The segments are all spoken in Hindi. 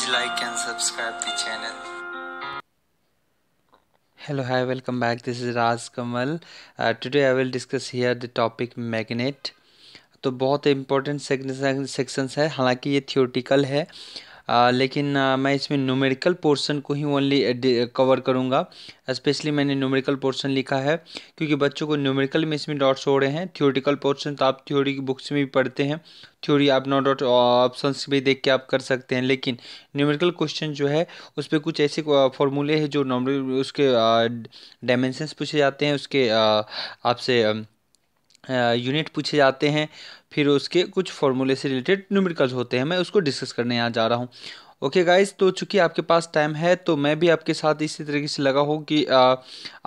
please like and subscribe the channel hello hi welcome back this is Raj Kamal today I will discuss here the topic magnet तो बहुत इंपॉर्टेंट सेक्शंस है हालांकि ये थियोटिकल है आ, लेकिन आ, मैं इसमें न्यूमेरिकल पोर्शन को ही ओनली कवर करूँगा स्पेशली मैंने न्यूमेरिकल पोर्शन लिखा है क्योंकि बच्चों को न्यूमेरिकल में इसमें डॉट्स हो रहे हैं थ्योरेटिकल पोर्शन तो आप थ्योरी की बुक्स में भी पढ़ते हैं थ्योरी आप नॉट डॉट ऑप्शन भी देख के आप कर सकते हैं लेकिन न्यूमेरिकल क्वेश्चन जो है उस पर कुछ ऐसे फॉर्मूले हैं जो नॉर्मल उसके डायमेंशन पूछे जाते हैं उसके आपसे यूनिट पूछे जाते हैं फिर उसके कुछ फॉर्मूले से रिलेटेड न्यूमेरिकल्स होते हैं मैं उसको डिस्कस करने यहाँ जा रहा हूँ ओके गाइस तो चूंकि आपके पास टाइम है तो मैं भी आपके साथ इसी तरीके से लगा हूँ कि आ,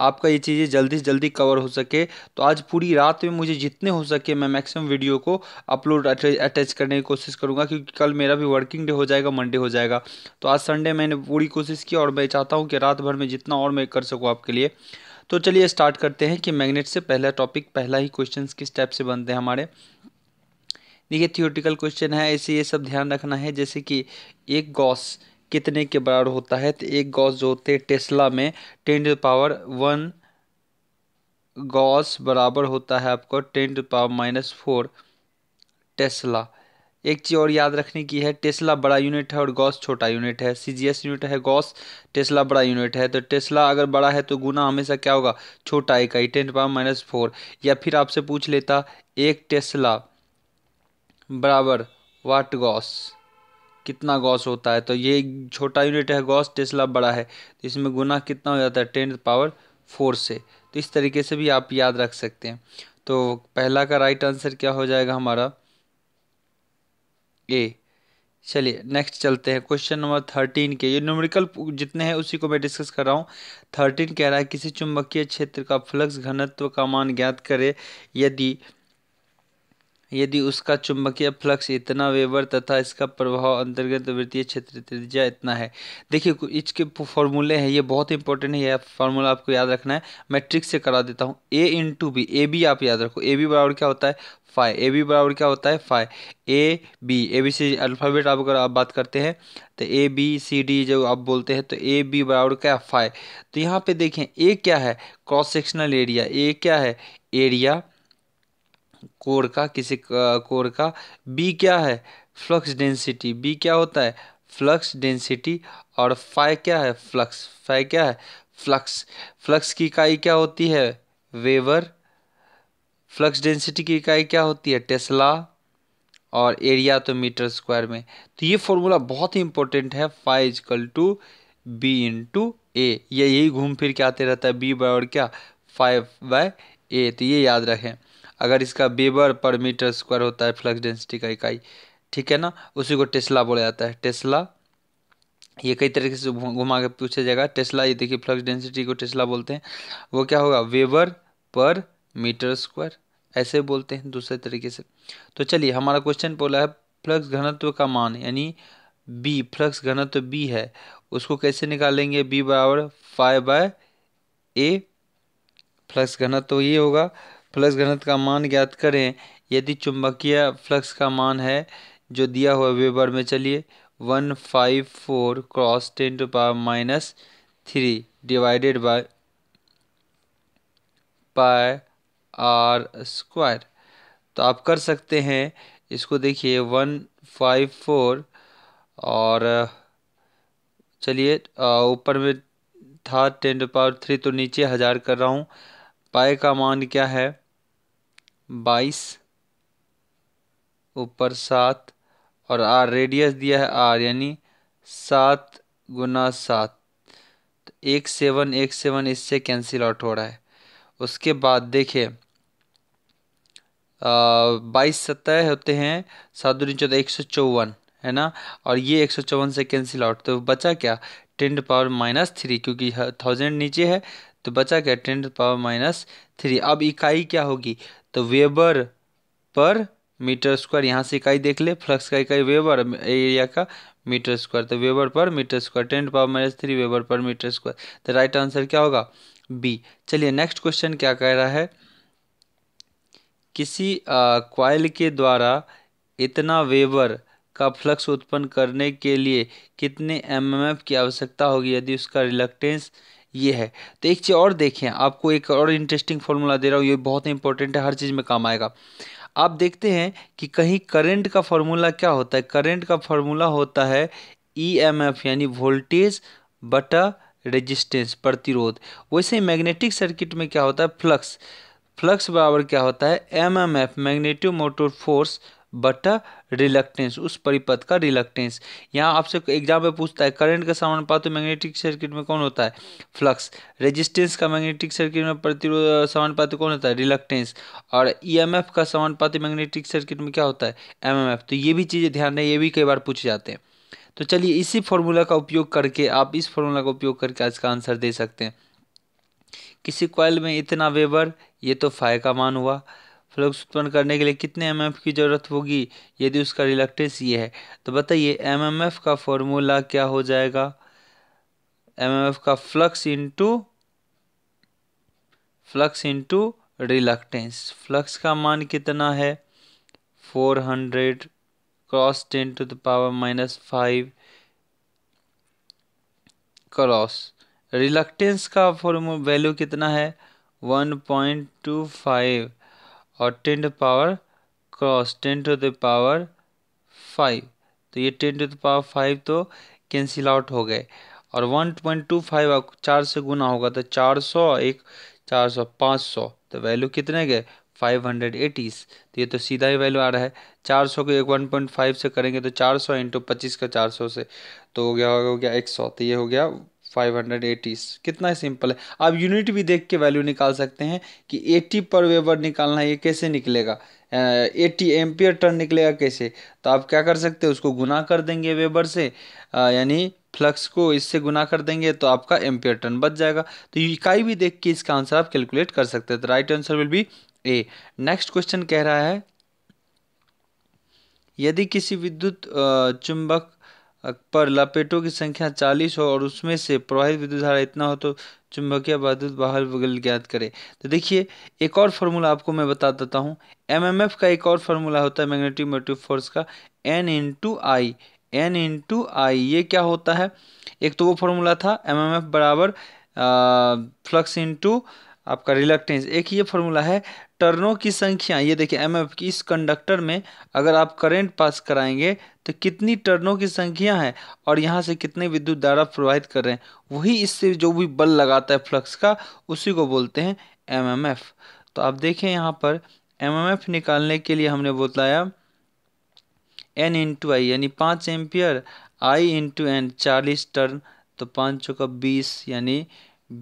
आपका ये चीज़ें जल्दी से जल्दी कवर हो सके तो आज पूरी रात में मुझे जितने हो सके मैं मैक्सिमम वीडियो को अपलोड अटैच करने की कोशिश करूँगा क्योंकि कल मेरा भी वर्किंग डे हो जाएगा मंडे हो जाएगा तो आज संडे मैंने पूरी कोशिश की और मैं चाहता हूँ कि रात भर में जितना और मैं कर सकूँ आपके लिए तो चलिए स्टार्ट करते हैं कि मैग्नेट से पहला टॉपिक पहला ही क्वेश्चन किस टाइप से बनते हैं हमारे देखिए थियोटिकल क्वेश्चन है ऐसे ये सब ध्यान रखना है जैसे कि एक गॉस कितने के बराबर होता है तो एक गॉस जो होते हैं टेस्ला में ten to power one gauss बराबर होता है आपको ten to power minus four tesla एक चीज़ और याद रखने की है टेस्ला बड़ा यूनिट है और गॉस छोटा यूनिट है सी यूनिट है गॉस टेस्ला बड़ा यूनिट है तो टेस्ला अगर बड़ा है तो गुना हमेशा क्या होगा छोटा इकाई टेन पावर माइनस फोर या फिर आपसे पूछ लेता एक टेस्ला बराबर वाट गॉस कितना गॉस होता है तो ये छोटा यूनिट है गॉस टेस्ला बड़ा है तो इसमें गुना कितना हो जाता है टेन पावर फोर से तो इस तरीके से भी आप याद रख सकते हैं तो पहला का राइट आंसर क्या हो जाएगा हमारा ए चलिए नेक्स्ट चलते हैं क्वेश्चन नंबर थर्टीन के ये न्यूमेरिकल जितने हैं उसी को मैं डिस्कस कर रहा हूँ थर्टीन कह रहा है किसी चुंबकीय क्षेत्र का फ्लक्स घनत्व का मान ज्ञात करे यदि यदि उसका चुंबकीय फ्लक्स इतना वेवर तथा इसका प्रभाव अंतर्गत वृत्तीय क्षेत्र त्रिज्या इतना है देखिए इसके फॉर्मूले हैं ये बहुत इंपॉर्टेंट है यह फार्मूला आपको याद रखना है मैट्रिक्स से करा देता हूँ ए इन टू बी ए बी आप याद रखो ए बी बराबर क्या होता है फाइव ए बी बराबर क्या होता है five A B A B C alphabet आप अगर आप बात करते हैं तो ए बी सी डी जब आप बोलते हैं तो ए बी बराबर क्या फाइव तो यहाँ पे देखें ए क्या है क्रॉस सेक्शनल एरिया ए क्या है एरिया कोर का किसी कोर का बी क्या है फ्लक्स डेंसिटी बी क्या होता है फ्लक्स डेंसिटी और फाइ क्या है फ्लक्स फाइ क्या है फ्लक्स फ्लक्स की इकाई क्या होती है वेवर फ्लक्स डेंसिटी की इकाई क्या होती है टेस्ला और एरिया तो मीटर स्क्वायर में तो ये फॉर्मूला बहुत ही इंपॉर्टेंट है five is equal to B into A ए ये यही घूम फिर के आते रहता है बी बाय और क्या फाइव बाय ए तो ये याद रखें अगर इसका बेबर पर मीटर स्क्वायर होता है फ्लक्स डेंसिटी का इकाई ठीक है ना उसी को टेस्ला बोला जाता है टेस्ला ये कई तरीके से घुमा के पूछा जाएगा टेस्ला ये देखिए फ्लक्स डेंसिटी को टेस्ला बोलते हैं वो क्या होगा वेबर पर मीटर स्क्वायर ऐसे बोलते हैं दूसरे तरीके से तो चलिए हमारा क्वेश्चन बोला है फ्लक्स घनत्व का मान यानी बी फ्लक्स घनत्व बी है उसको कैसे निकालेंगे बी बराबर फाइव बाय ए फ्लक्स घनत्व ये होगा फ्लक्स घनत्व का मान ज्ञात करें यदि चुंबकीय फ्लक्स का मान है जो दिया हुआ वेबर में चलिए one five four cross ten to power minus three divided by pi R square तो आप कर सकते हैं इसको देखिए वन फाइव फोर और चलिए ऊपर में था टेन टू पावर थ्री तो नीचे हज़ार कर रहा हूँ पाए का मान क्या है बाईस ऊपर सात और आर रेडियस दिया है आर यानी सात गुना सात तो एक सेवन एक सेवन इससे कैंसिल आउट हो रहा है उसके बाद देखिए बाईस सतह होते हैं सात दूरी चौदह एक सौ चौवन है ना और ये एक सौ चौवन से कैंसिल आउट तो बचा क्या ten to power minus three क्योंकि थाउजेंड नीचे है तो बचा क्या ten to power minus three अब इकाई क्या होगी तो वेबर पर मीटर स्क्वायर यहाँ से इकाई देख ले फ्लक्स का इकाई वेबर एरिया का मीटर स्क्वायर तो weber per metre square ten power minus three weber per metre square तो राइट आंसर क्या होगा बी चलिए नेक्स्ट क्वेश्चन क्या कह रहा है किसी क्वाइल के द्वारा इतना वेबर का फ्लक्स उत्पन्न करने के लिए कितने एमएमएफ की आवश्यकता होगी यदि उसका रिलक्टेंस ये है तो एक चीज़ और देखें आपको एक और इंटरेस्टिंग फार्मूला दे रहा हूँ ये बहुत इंपॉर्टेंट है हर चीज़ में काम आएगा आप देखते हैं कि कहीं करंट का फॉर्मूला क्या होता है करंट का फॉर्मूला होता है ई एम एफ यानी वोल्टेज बटा रेजिस्टेंस प्रतिरोध वैसे ही मैग्नेटिक सर्किट में क्या होता है फ्लक्स फ्लक्स बराबर क्या होता है M M F magnetic motor force but reluctance उस परिपथ का रिलक्टेंस यहाँ आपसे एग्जाम में पूछता है करंट का समान पात्र मैग्नेटिक सर्किट में कौन होता है फ्लक्स रेजिस्टेंस का मैग्नेटिक सर्किट में प्रतिरोध पात्र कौन होता है रिलक्टेंस और ईएमएफ e का समान पात्र मैग्नेटिक सर्किट में क्या होता है एमएमएफ तो ये भी चीज़ें ध्यान दें ये भी कई बार पूछे जाते हैं तो चलिए इसी फॉर्मूला का उपयोग करके आप इस फॉर्मूला का उपयोग करके आज का आंसर दे सकते हैं किसी क्वाइल में इतना वेबर ये तो फाय का मान हुआ फ्लक्स उत्पन्न करने के लिए कितने एमएफ की ज़रूरत होगी यदि उसका रिलक्टेंस ये है तो बताइए एमएमएफ का फॉर्मूला क्या हो जाएगा एमएमएफ का flux into flux into reluctance flux का मान कितना है four hundred cross ten to the power minus five cross reluctance का फॉर्मू वैल्यू कितना है वन पॉइंट टू फाइव और ten to power cross ten to the power five तो ये ten to the power five तो कैंसिल आउट हो गए और वन पॉइंट टू फाइव आपको चार से गुना होगा तो चार सौ एक चार सौ पाँच सौ तो वैल्यू कितने गए फाइव हंड्रेड एटीस तो ये तो सीधा ही वैल्यू आ रहा है चार सौ को एक वन पॉइंट फाइव से करेंगे तो चार सौ इंटू पच्चीस का चार सौ से तो हो गया हो गया एक सौ तो ये हो गया फाइव हंड्रेड एटीस कितना सिंपल है आप यूनिट भी देख के वैल्यू निकाल सकते हैं कि एटी पर वेबर निकालना ये कैसे निकलेगा एटी एम्पियर टर्न निकलेगा कैसे तो आप क्या कर सकते हैं उसको गुना कर देंगे वेबर से यानी फ्लक्स को इससे गुना कर देंगे तो आपका एम्पियर टर्न बच जाएगा तो इकाई भी देख के इसका आंसर आप कैलकुलेट कर सकते हैं तो right answer will be A next question कह रहा है यदि किसी विद्युत चुंबक पर लपेटों की संख्या चालीस हो और उसमें से प्रवाहित विद्युत धारा इतना हो तो चुंबकीय विद्युत बाहर बगल ज्ञात करें तो देखिए एक और फार्मूला आपको मैं बता देता हूँ एमएमएफ का एक और फार्मूला होता है मैग्नेटिक मोटिव फोर्स का N into I N into I ये क्या होता है एक तो वो फार्मूला था एम एम एफ बराबर फ्लक्स इंटू आपका रिलक्टेंस एक ये फार्मूला है टर्नों की संख्या ये देखिए एम एफ की इस कंडक्टर में अगर आप करंट पास कराएंगे तो कितनी टर्नों की संख्या है और यहाँ से कितने विद्युत धारा प्रवाहित कर रहे हैं वही इससे जो भी बल लगाता है फ्लक्स का उसी को बोलते हैं एम एम एफ तो आप देखें यहाँ पर एम एम एफ निकालने के लिए हमने बोलाया एन इंटू आई यानी पाँच एम्पियर आई इंटू एन चालीस टर्न तो पाँच चौका बीस यानी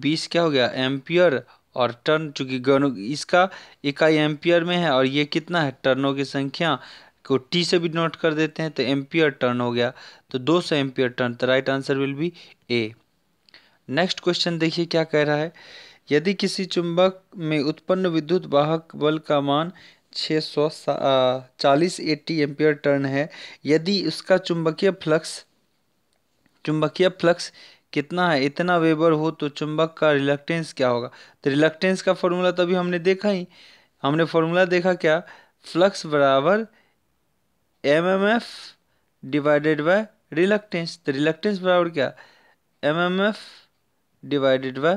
बीस क्या हो गया एम्पियर और टर्न चूँकि इसका इकाई एम्पियर में है और ये कितना है टर्नों की संख्या को टी से भी नोट कर देते हैं तो एम्पियर टर्न हो गया तो 200 एम्पियर टर्न तो right answer will be A next question देखिए क्या कह रहा है यदि किसी चुंबक में उत्पन्न विद्युत वाहक बल का मान छः सौ ए टी एम्पियर टर्न है यदि उसका चुंबकीय फ्लक्स चुंबकीय फ्लक्स कितना है इतना वेबर हो तो चुंबक का रिलक्टेंस क्या होगा तो रिलक्टेंस का फॉर्मूला तभी तो हमने देखा ही हमने फॉर्मूला देखा क्या फ्लक्स बराबर M M F divided by reluctance तो रिलक्टेंस बराबर क्या M M F divided by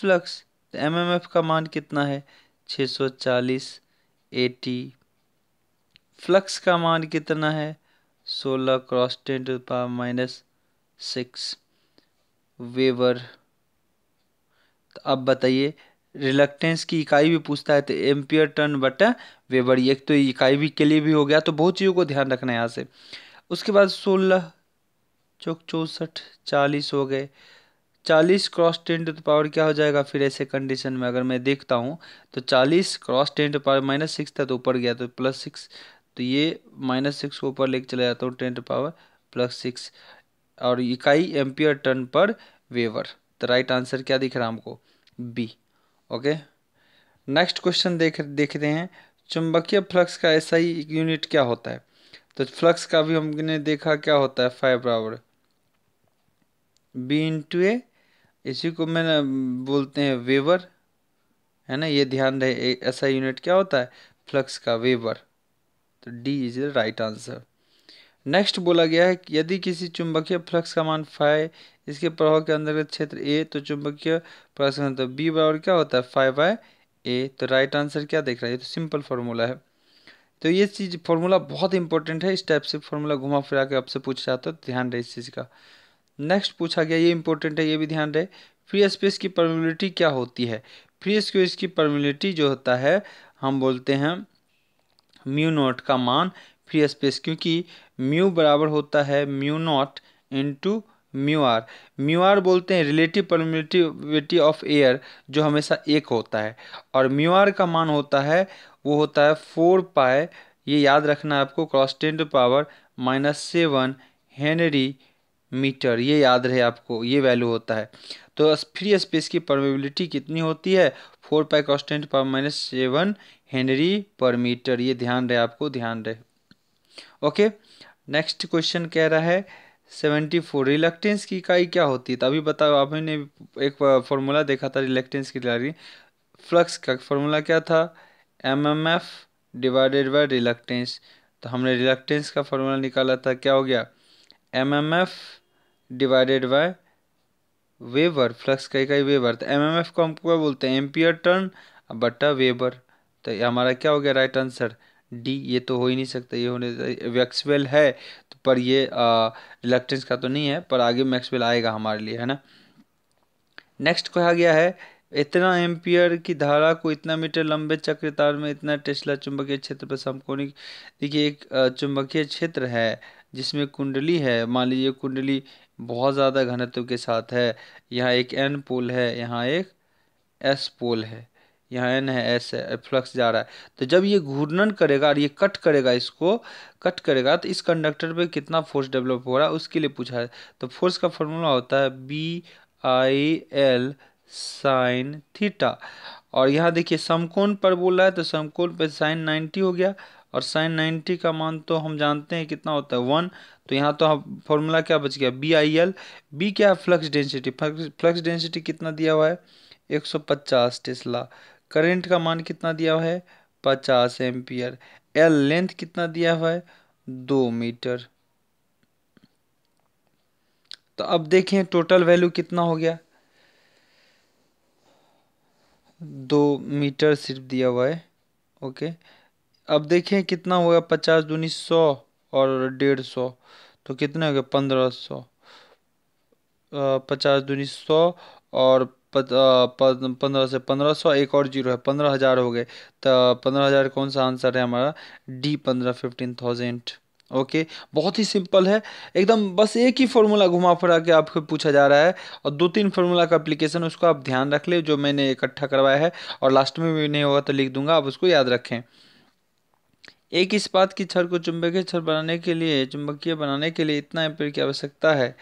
flux तो एम एम एफ का मान कितना है 640 एटी फ्लक्स का मान कितना है 16 cross ten to power minus six weber तो अब बताइए रिलक्टेंस की इकाई भी पूछता है तो एम्पियर टर्न बटा वेवर एक तो इकाई भी के लिए भी हो गया तो बहुत चीज़ों को ध्यान रखना है यहाँ से उसके बाद सोलह चौक चौंसठ चालीस हो गए चालीस क्रॉस टेन टू पावर क्या हो जाएगा फिर ऐसे कंडीशन में अगर मैं देखता हूँ तो चालीस cross ten to power minus six था तो ऊपर गया तो प्लस सिक्स तो ये माइनस सिक्स को ऊपर लेके चला जाता हूँ ten to power plus six और इकाई एम्पियर टन पर वेवर तो राइट आंसर क्या दिख रहा है हमको बी ओके नेक्स्ट क्वेश्चन देख देखते हैं चुंबकीय फ्लक्स का ऐसा ही यूनिट क्या होता है तो फ्लक्स का भी हमने देखा क्या होता है फाइव बराबर बी इंटू ए इसी को मैंने बोलते हैं वेवर है ना ये ध्यान रहे ऐसा यूनिट क्या होता है फ्लक्स का वेवर तो D is the right answer next बोला गया है कि यदि किसी चुंबकीय फ्लक्स का मान फाइ इसके प्रभाव के अंतर्गत क्षेत्र ए तो चुंबकीय फ्लक्स तो मतलब बी बराबर क्या होता है फाइव बाय ए तो राइट आंसर क्या देख रहा है ये तो सिंपल फार्मूला है तो ये चीज़ फार्मूला बहुत इंपॉर्टेंट है इस टाइप से फार्मूला घुमा फिरा के आपसे पूछा जाता है तो ध्यान रहे इस चीज़ का नेक्स्ट पूछा गया ये इंपॉर्टेंट है ये भी ध्यान रहे फ्री स्पेस की परमिबिलिटी क्या होती है फ्री स्पेस की परमिबिलिटी जो होता है हम बोलते हैं म्यू नोट का मान फ्री स्पेस क्योंकि म्यू बराबर होता है mu not into mu R mu R बोलते हैं रिलेटिव परमिटिविटी ऑफ एयर जो हमेशा एक होता है और म्यू आर का मान होता है वो होता है फोर पाए ये याद रखना है आपको cross ten to power minus seven henry metre ये याद रहे आपको ये वैल्यू होता है तो फ्री स्पेस की परमेबिलिटी कितनी होती है four pi to power minus seven henry per metre ये ध्यान रहे आपको ध्यान रहे ओके नेक्स्ट क्वेश्चन कह रहा है सेवेंटी फोर रिलेक्टेंस की इकाई क्या होती है तो अभी बताओ आपने एक फॉर्मूला देखा था रिलेक्टेंस की लारी फ्लक्स का फॉर्मूला क्या था M M F divided by reluctance तो हमने रिलेक्टेंस का फॉर्मूला निकाला था क्या हो गया M M F divided by weber flux का इकाई वेबर तो एम एम एफ को हम क्या बोलते हैं एम्पियर टर्न बटा वेबर तो हमारा क्या हो गया राइट आंसर डी ये तो हो ही नहीं सकता ये होने वैक्सवेल है तो पर ये रिलेक्टेंस का तो नहीं है पर आगे मैक्सवेल आएगा हमारे लिए है ना नेक्स्ट कहा गया है इतना एम्पियर की धारा को इतना मीटर लंबे चक्र तार में इतना टेस्ला चुंबकीय क्षेत्र पर समकोणिक देखिए एक चुंबकीय क्षेत्र है जिसमें कुंडली है मान लीजिए कुंडली बहुत ज़्यादा घनत्व के साथ है यहाँ एक एन पोल है यहाँ एक एस पोल है यहाँ एन है एस है फ्लक्स जा रहा है तो जब ये घूर्णन करेगा और ये कट करेगा इसको कट करेगा तो इस कंडक्टर पे कितना फोर्स डेवलप हो रहा है उसके लिए पूछा है तो फोर्स का फॉर्मूला होता है B I L sine theta और यहाँ देखिए समकोण पर बोल रहा है तो समकोण पर साइन नाइन्टी हो गया और साइन नाइन्टी का मान तो हम जानते हैं कितना होता है वन तो यहाँ तो हम फॉर्मूला क्या बच गया बी आई एल बी क्या है फ्लक्स डेंसिटी फ्लक्स डेंसिटी कितना दिया हुआ है 150 टेस्ला करेंट का मान कितना दिया हुआ है पचास एम्पियर एल लेंथ कितना दिया हुआ है दो मीटर तो अब देखें टोटल वैल्यू कितना हो गया दो मीटर सिर्फ दिया हुआ है ओके अब देखें कितना होगा पचास दूनी सौ और डेढ़ सौ तो कितने हो गया पंद्रह सौ पचास दूनी सौ और पंद्रह से पंद्रह सौ एक और जीरो है पंद्रह हज़ार हो गए तो पंद्रह हज़ार कौन सा आंसर है हमारा डी पंद्रह फिफ्टीन थाउजेंड ओके बहुत ही सिंपल है एकदम बस एक ही फार्मूला घुमा फिरा के आपको पूछा जा रहा है और दो तीन फार्मूला का एप्लीकेशन उसको आप ध्यान रख ले जो मैंने इकट्ठा करवाया है और लास्ट में भी नहीं होगा तो लिख दूंगा आप उसको याद रखें एक इस बात की छर को चुंबकीय छर बनाने के लिए चुंबकीय बनाने के लिए इतना एम्पेयर की आवश्यकता है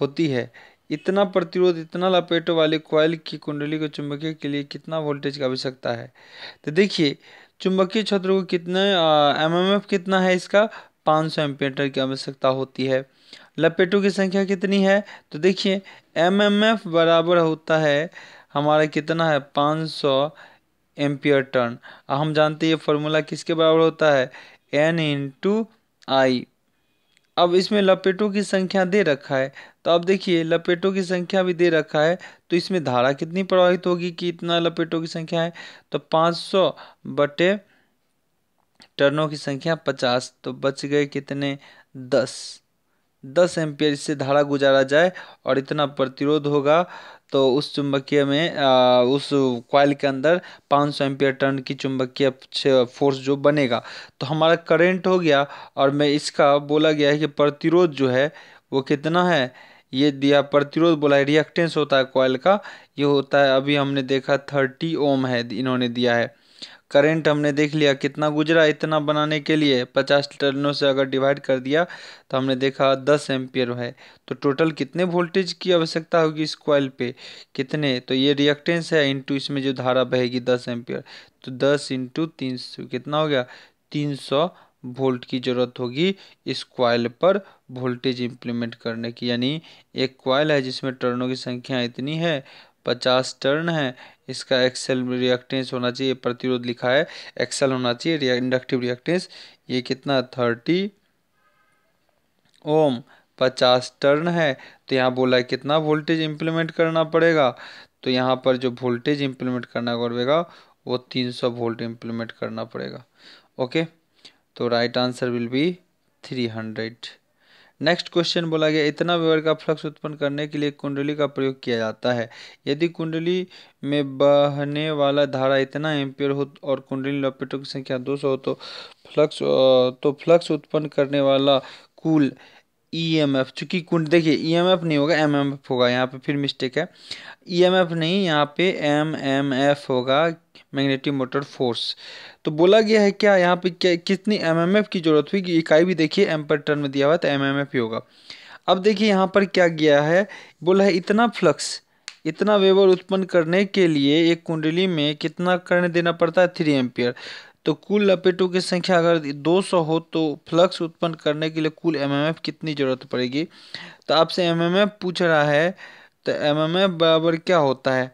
होती है इतना प्रतिरोध इतना लपेटों वाले कॉयल की कुंडली को चुंबकीय के लिए कितना वोल्टेज की आवश्यकता है तो देखिए चुंबकीय क्षेत्र को कितने एमएमएफ कितना है इसका 500 सौ एम्पेटर की आवश्यकता होती है लपेटों की संख्या कितनी है तो देखिए एमएमएफ बराबर होता है हमारा कितना है 500 सौ एम्पियर टर्न हम जानते हैं ये फॉर्मूला किसके बराबर होता है एन इंटू आई अब इसमें लपेटों की संख्या दे रखा है तो अब देखिए लपेटों की संख्या भी दे रखा है तो इसमें धारा कितनी प्रवाहित होगी कि इतना लपेटों की संख्या है तो 500 सौ बटे टर्नों की संख्या पचास तो बच गए कितने दस दस एम्पियर से धारा गुजारा जाए और इतना प्रतिरोध होगा तो उस चुंबकीय में आ, उस कॉयल के अंदर पाँच सौ एम्पियर टर्न की चुंबकीय फोर्स जो बनेगा तो हमारा करंट हो गया और मैं इसका बोला गया है कि प्रतिरोध जो है वो कितना है ये दिया प्रतिरोध बोला है रिएक्टेंस होता है कॉयल का ये होता है अभी हमने देखा थर्टी ओम है इन्होंने दिया है करेंट हमने देख लिया कितना गुजरा इतना बनाने के लिए पचास टर्नों से अगर डिवाइड कर दिया तो हमने देखा दस एम्पियर है तो टोटल कितने वोल्टेज की आवश्यकता होगी इस कॉयल पे कितने तो ये रिएक्टेंस है इंटू इसमें जो धारा बहेगी दस एम्पियर तो दस इंटू तीन सौ कितना हो गया तीन सौ वोल्ट की ज़रूरत होगी इस कॉयल पर वोल्टेज इम्प्लीमेंट करने की यानी एक कॉयल है जिसमें टर्नों की संख्या इतनी है पचास टर्न है इसका एक्सेल रिएक्टेंस होना चाहिए प्रतिरोध लिखा है एक्सेल होना चाहिए इंडक्टिव रिएक्टेंस ये कितना थर्टी ओम पचास टर्न है तो यहाँ बोला है कितना वोल्टेज इम्प्लीमेंट करना पड़ेगा तो यहाँ पर जो वोल्टेज इम्प्लीमेंट करना पड़ेगा वो तीन सौ वोल्ट इम्प्लीमेंट करना पड़ेगा ओके तो right answer will be three hundred next question बोला गया इतना विवर का फ्लक्स उत्पन्न करने के लिए कुंडली का प्रयोग किया जाता है यदि कुंडली में बहने वाला धारा इतना एम्पियर हो और कुंडली लपेटों की संख्या 200 हो तो फ्लक्स तो फ्लक्स उत्पन्न करने वाला कुल ई एम एफ चूंकि कुंड देखिए ई एम एफ नहीं होगा एम एम एफ होगा यहाँ पे फिर मिस्टेक है ई एम एफ नहीं यहाँ पे एम एम एफ होगा मैग्नेटिक मोटर फोर्स तो बोला गया है क्या यहाँ पे क्या कितनी एम एम एफ की ज़रूरत हुई कि इकाई भी देखिए एम पर टर्न में दिया हुआ तो एम एम एफ ही होगा अब देखिए यहाँ पर क्या गया है बोला है इतना फ्लक्स इतना वेवर उत्पन्न करने के लिए एक कुंडली में कितना करने देना पड़ता है थ्री एम्पियर तो कुल लपेटों की संख्या अगर 200 हो तो फ्लक्स उत्पन्न करने के लिए कुल एमएमएफ कितनी ज़रूरत पड़ेगी तो आपसे एमएमएफ पूछ रहा है तो एमएमएफ बराबर क्या होता है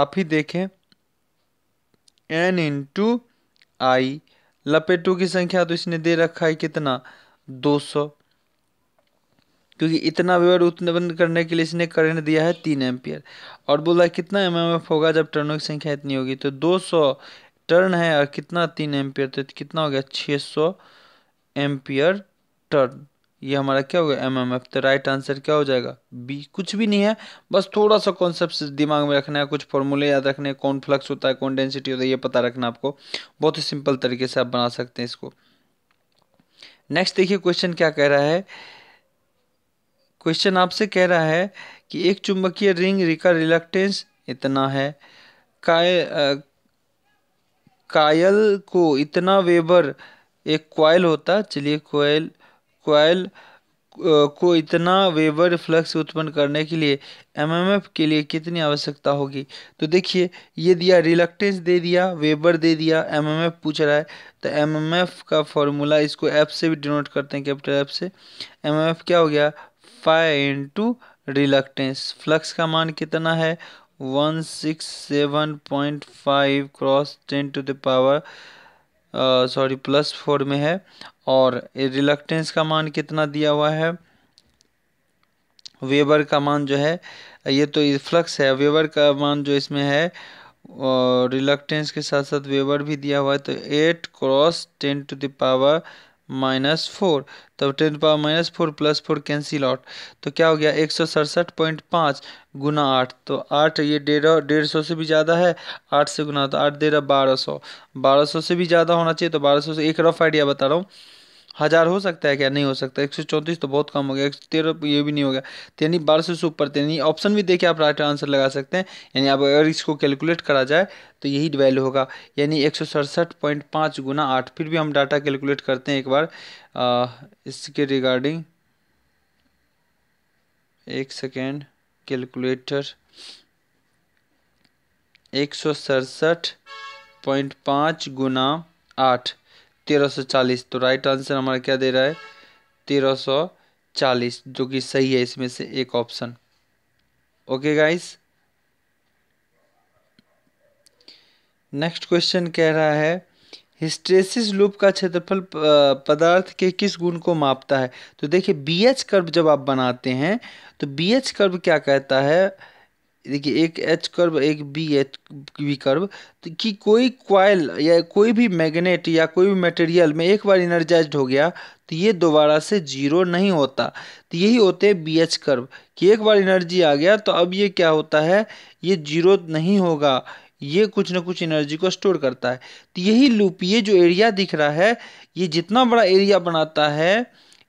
आप ही देखें एन इंटू आई लपेटों की संख्या तो इसने दे रखा है कितना 200 क्योंकि इतना विवर उत्पन्न करने के लिए इसने करंट दिया है तीन एम्पियर और बोला कितना एम होगा जब टर्नों की संख्या इतनी होगी तो 200 टर्न है और कितना तीन एम्पियर तो कितना हो गया छः सौ एम्पियर टर्न ये हमारा क्या हो गया एम एम एफ तो राइट आंसर क्या हो जाएगा बी कुछ भी नहीं है बस थोड़ा सा कॉन्सेप्ट दिमाग में रखना है कुछ फॉर्मूले याद रखने हैं कौन फ्लक्स होता है कौन डेंसिटी होता है ये पता रखना आपको बहुत ही सिंपल तरीके से आप बना सकते हैं इसको नेक्स्ट देखिए क्वेश्चन क्या कह रहा है क्वेश्चन आपसे कह रहा है कि एक चुंबकीय रिंग रिका रिलक्टेंस इतना है का कायल को इतना वेबर एक कोयल होता चलिए कोयल कोयल को इतना वेबर फ्लक्स उत्पन्न करने के लिए एमएमएफ के लिए कितनी आवश्यकता होगी तो देखिए ये दिया रिलक्टेंस दे दिया वेबर दे दिया एमएमएफ पूछ रहा है तो एमएमएफ का फॉर्मूला इसको एफ से भी डिनोट करते हैं कैपिटल एफ से एमएमएफ क्या हो गया फाइव इंटू रिलक्टेंस फ्लक्स का मान कितना है five cross ten to the power sorry plus four में है और रिलक्टेंस का मान कितना दिया हुआ है वेबर का मान जो है ये तो फ्लक्स है वेबर का मान जो इसमें है और रिलक्टेंस के साथ साथ वेबर भी दिया हुआ है तो eight cross ten to the power minus four तब ten power minus four plus four cancel out तो क्या हो गया एक सौ सड़सठ पॉइंट पाँच गुना आठ तो आठ ये डेढ़ डेढ़ सौ से भी ज़्यादा है आठ से गुना तो आठ डेढ़ बारह सौ बारह सौ से भी ज़्यादा होना चाहिए तो बारह सौ से एक रफ आइडिया बता रहा हूँ हज़ार हो सकता है क्या नहीं हो सकता एक सौ चौंतीस तो बहुत कम हो गया एक सौ तेरह तो ये भी नहीं हो गया तो यानी बारह सौ से ऊपर तो यानी ऑप्शन भी देखिए आप राइट आंसर लगा सकते हैं यानी अब अगर इसको कैलकुलेट करा जाए तो यही वैल्यू होगा यानी एक सौ सड़सठ पॉइंट पाँच गुना आठ फिर भी हम डाटा कैलकुलेट करते हैं एक बार आ, इसके रिगार्डिंग एक सेकेंड कैलकुलेटर एक सौ सड़सठ पॉइंट पाँच गुना आठ तेरह सौ चालीस तो राइट आंसर हमारा क्या दे रहा है तेरह सौ चालीस जो कि सही है इसमें से एक option okay guys next question कह रहा है हिस्ट्रेसिस लूप का क्षेत्रफल पदार्थ के किस गुण को मापता है तो देखिए बी एच कर्व जब आप बनाते हैं तो बी एच कर्व क्या कहता है देखिए एक एच कर्व एक बी एच बी कर्व तो कि कोई क्वाइल या कोई भी मैग्नेट या कोई भी मटेरियल में एक बार इनर्जाइज हो गया तो ये दोबारा से जीरो नहीं होता तो यही होते हैं बी एच कर्व कि एक बार एनर्जी आ गया तो अब ये क्या होता है ये जीरो नहीं होगा ये कुछ ना कुछ एनर्जी को स्टोर करता है तो यही लूप ये जो एरिया दिख रहा है ये जितना बड़ा एरिया बनाता है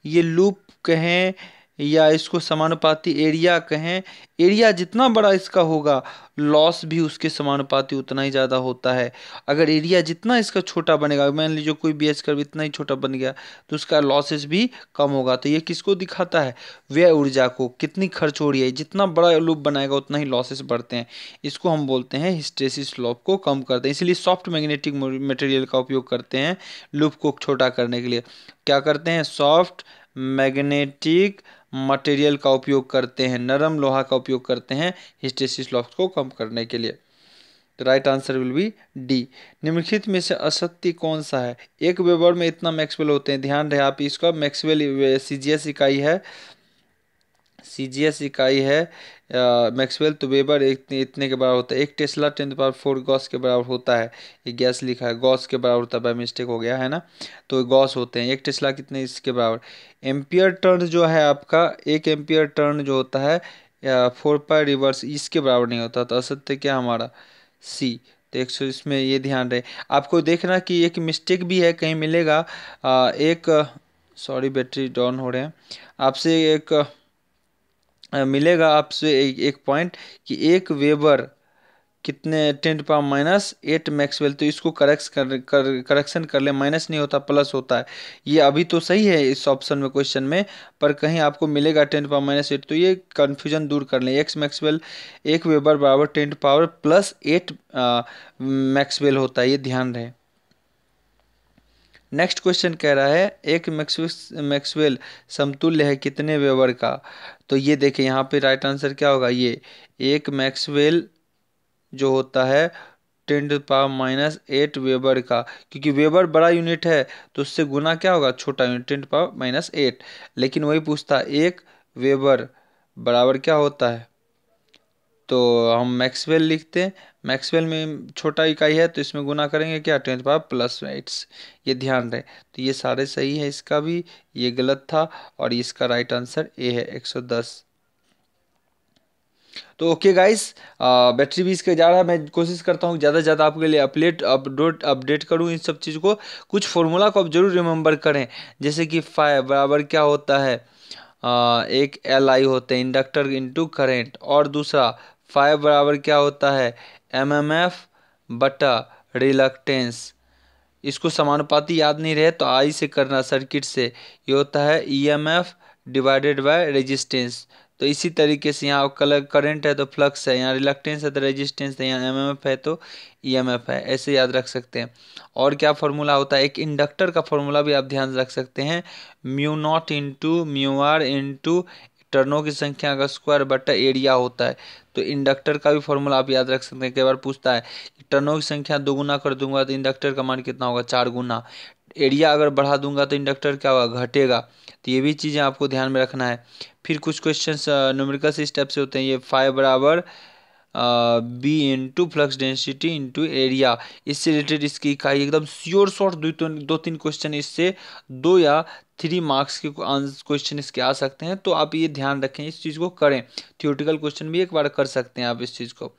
ये लूप कहें या इसको समानुपाती एरिया कहें एरिया जितना बड़ा इसका होगा लॉस भी उसके समानुपाती उतना ही ज़्यादा होता है अगर एरिया जितना इसका छोटा बनेगा मान लीजिए कोई बी एच भी इतना ही छोटा बन गया तो उसका लॉसेस भी कम होगा तो ये किसको दिखाता है व्यय ऊर्जा को कितनी खर्च हो रही है जितना बड़ा लूप बनाएगा उतना ही लॉसेस बढ़ते हैं इसको हम बोलते हैं हिस्टेसिस लॉप को कम करते हैं इसलिए सॉफ्ट मैग्नेटिक मटेरियल का उपयोग करते हैं लूप को छोटा करने के लिए क्या करते हैं सॉफ्ट मैग्नेटिक मटेरियल का उपयोग करते हैं नरम लोहा का उपयोग करते हैं हिस्टेसिस लॉस को कम करने के लिए तो right answer will be D निम्नलिखित में से असत्य कौन सा है एक वेबर में इतना मैक्सवेल होते हैं ध्यान रहे आप इसका मैक्सवेल सी जी एस इकाई है सी इकाई है मैक्सवेल तो वेबर इतने इतने के बराबर होता है एक tesla ten power four gauss के बराबर होता है ये गैस लिखा है गॉस के बराबर होता है बाई मिस्टेक हो गया है ना तो गॉस होते हैं एक टेस्ला कितने इसके बराबर एम्पियर टर्न जो है आपका एक एम्पियर टर्न जो होता है या फोर पाई रिवर्स इसके बराबर नहीं होता तो असत्य क्या हमारा सी तो एक सौ इसमें ये ध्यान रहे आपको देखना कि एक मिस्टेक भी है कहीं मिलेगा एक सॉरी बैटरी डाउन हो रहे हैं आपसे एक मिलेगा आपसे एक, एक पॉइंट कि एक वेबर कितने ten power minus eight maxwell तो इसको करेक्ट कर, करेक्शन कर ले माइनस नहीं होता प्लस होता है ये अभी तो सही है इस ऑप्शन में क्वेश्चन में पर कहीं आपको मिलेगा टेन पावर माइनस एट तो ये कन्फ्यूजन दूर कर लें एक्स मैक्सवेल एक वेबर बराबर ten power plus eight maxwell होता है ये ध्यान रहे नेक्स्ट क्वेश्चन कह रहा है एक मैक्सवेल समतुल्य है कितने वेवर का तो ये देखें यहाँ पे राइट आंसर क्या होगा ये एक मैक्सवेल जो होता है ten to power minus eight weber का क्योंकि वेबर बड़ा यूनिट है तो उससे गुना क्या होगा छोटा unit ten to power minus eight लेकिन वही पूछता एक वेबर बराबर क्या होता है तो हम मैक्सवेल लिखते हैं मैक्सवेल में छोटा इकाई है तो इसमें गुना करेंगे क्या टेन पावर प्लस एट्स ये ध्यान रहे तो ये सारे सही है इसका भी ये गलत था और इसका राइट आंसर ए है एक सौ दस तो ओके गाइस बैटरी भी इसके जा रहा है मैं कोशिश करता हूँ ज़्यादा से ज़्यादा आपके लिए अपडेट अपडोट अपडेट करूँ इन सब चीज़ को कुछ फॉर्मूला को आप ज़रूर रिमेंबर करें जैसे कि फाइव बराबर क्या होता है आ, एक एल आई होते हैं इंडक्टर इंटू करेंट और दूसरा फाइव बराबर क्या होता है एम एम एफ बटा रिलक्टेंस इसको समानुपाती याद नहीं रहे तो आई से करना सर्किट से ये होता है E M F divided by resistance तो इसी तरीके से यहाँ कलर करंट है तो फ्लक्स है यहाँ रिलक्टेंस है तो रेजिस्टेंस है यहाँ एमएमएफ है तो ईएमएफ e है ऐसे याद रख सकते हैं और क्या फार्मूला होता है एक इंडक्टर का फार्मूला भी आप ध्यान रख सकते हैं mu not into mu R into टर्नों की संख्या का स्क्वायर बट एरिया होता है तो इंडक्टर का भी फॉर्मूला आप याद रख सकते हैं कई बार पूछता है कि टर्नों की संख्या दोगुना कर दूंगा तो इंडक्टर का मान कितना होगा चार गुना एरिया अगर बढ़ा दूंगा तो इंडक्टर क्या होगा घटेगा तो ये भी चीज़ें आपको ध्यान में रखना है फिर कुछ क्वेश्चन न्यूमेरिकल स्टेप से होते हैं ये फाइव बराबर B into flux density into area इससे रिलेटेड इसकी इकाई एकदम श्योर शॉर्ट दो तो, दो तीन क्वेश्चन इससे दो या थ्री मार्क्स के क्वेश्चन इसके आ सकते हैं तो आप ये ध्यान रखें इस चीज़ को करें थियोटिकल क्वेश्चन भी एक बार कर सकते हैं आप इस चीज़ को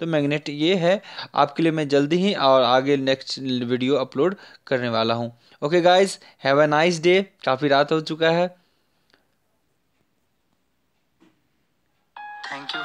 तो मैग्नेट ये है आपके लिए मैं जल्दी ही और आगे नेक्स्ट वीडियो अपलोड करने वाला हूँ okay guys have a nice day काफ़ी रात हो चुका है थैंक यू